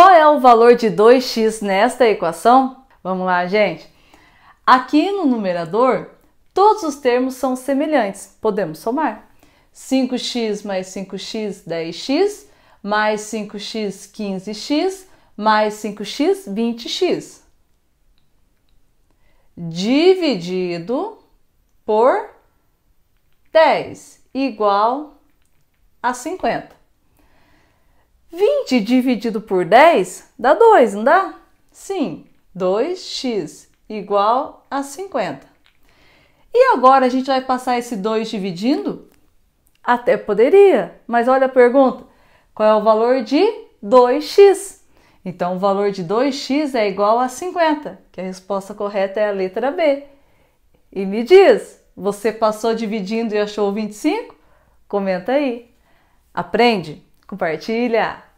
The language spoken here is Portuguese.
Qual é o valor de 2x nesta equação? Vamos lá, gente. Aqui no numerador, todos os termos são semelhantes, podemos somar. 5x mais 5x, 10x, mais 5x, 15x, mais 5x, 20x. Dividido por 10, igual a 50. 7 dividido por 10 dá 2, não dá? Sim, 2x igual a 50. E agora a gente vai passar esse 2 dividindo? Até poderia, mas olha a pergunta: qual é o valor de 2x? Então, o valor de 2x é igual a 50, que a resposta correta é a letra B. E me diz, você passou dividindo e achou 25? Comenta aí. Aprende, compartilha!